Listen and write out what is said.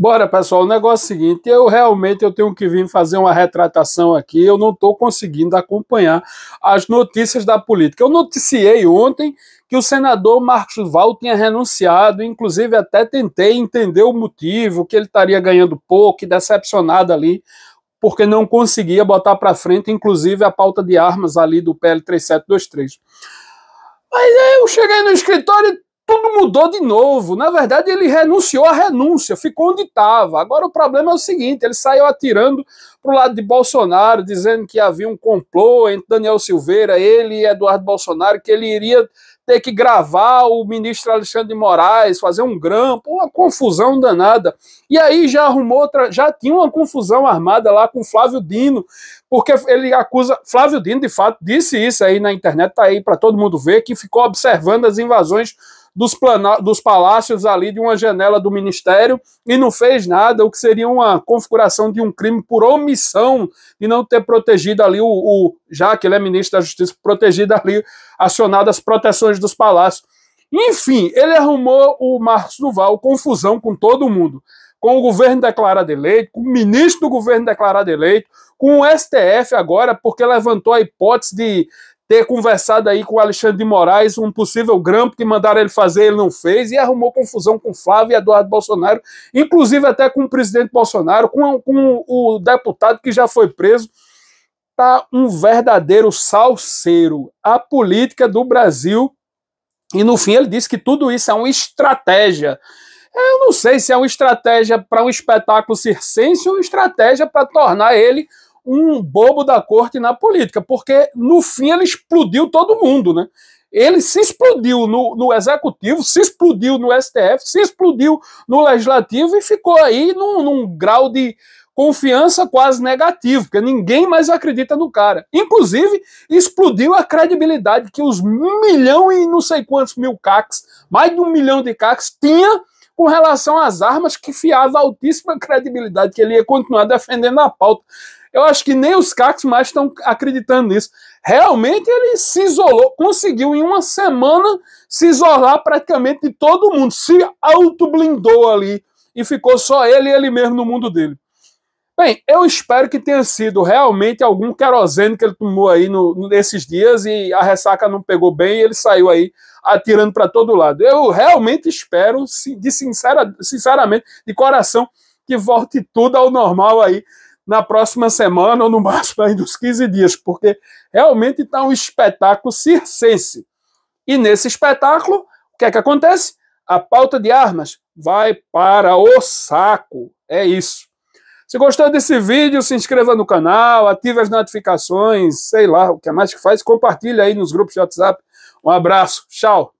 Bora, pessoal, o negócio é o seguinte, eu realmente eu tenho que vir fazer uma retratação aqui, eu não estou conseguindo acompanhar as notícias da política. Eu noticiei ontem que o senador Marcos Val tinha renunciado, inclusive até tentei entender o motivo, que ele estaria ganhando pouco, decepcionado ali, porque não conseguia botar para frente, inclusive, a pauta de armas ali do PL 3723. Mas aí eu cheguei no escritório tudo mudou de novo. Na verdade, ele renunciou à renúncia, ficou onde estava. Agora o problema é o seguinte: ele saiu atirando para o lado de Bolsonaro, dizendo que havia um complô entre Daniel Silveira, ele e Eduardo Bolsonaro, que ele iria ter que gravar o ministro Alexandre de Moraes, fazer um grampo, uma confusão danada. E aí já arrumou outra, já tinha uma confusão armada lá com Flávio Dino, porque ele acusa Flávio Dino, de fato, disse isso aí na internet, tá aí para todo mundo ver, que ficou observando as invasões dos, dos palácios ali de uma janela do ministério e não fez nada, o que seria uma configuração de um crime por omissão de não ter protegido ali o, o já que ele é ministro da Justiça, protegido ali, acionado as proteções dos palácios. Enfim, ele arrumou o Marcos Duval confusão com todo mundo. Com o governo declarado eleito, com o ministro do governo declarado eleito, com o STF agora, porque levantou a hipótese de, ter conversado aí com o Alexandre de Moraes, um possível grampo que mandaram ele fazer, ele não fez, e arrumou confusão com Flávio e Eduardo Bolsonaro, inclusive até com o presidente Bolsonaro, com, com o deputado que já foi preso. Tá um verdadeiro salseiro. A política do Brasil. E no fim ele disse que tudo isso é uma estratégia. Eu não sei se é uma estratégia para um espetáculo circense ou uma estratégia para tornar ele um bobo da corte na política, porque no fim ele explodiu todo mundo, né? Ele se explodiu no, no executivo, se explodiu no STF, se explodiu no legislativo e ficou aí num, num grau de confiança quase negativo, porque ninguém mais acredita no cara. Inclusive, explodiu a credibilidade que os milhão e não sei quantos mil CACs, mais de um milhão de CACs, tinha com relação às armas, que fiava altíssima credibilidade que ele ia continuar defendendo a pauta. Eu acho que nem os cactos mais estão acreditando nisso. Realmente ele se isolou, conseguiu em uma semana se isolar praticamente de todo mundo, se autoblindou ali e ficou só ele e ele mesmo no mundo dele. Bem, eu espero que tenha sido realmente algum querosene que ele tomou aí no, nesses dias e a ressaca não pegou bem e ele saiu aí atirando para todo lado. Eu realmente espero, de sincera, sinceramente, de coração, que volte tudo ao normal aí na próxima semana ou no máximo aí dos 15 dias, porque realmente está um espetáculo circense. E nesse espetáculo, o que é que acontece? A pauta de armas vai para o saco. É isso. Se gostou desse vídeo, se inscreva no canal, ative as notificações, sei lá, o que é mais que faz, compartilha aí nos grupos de WhatsApp. Um abraço, tchau!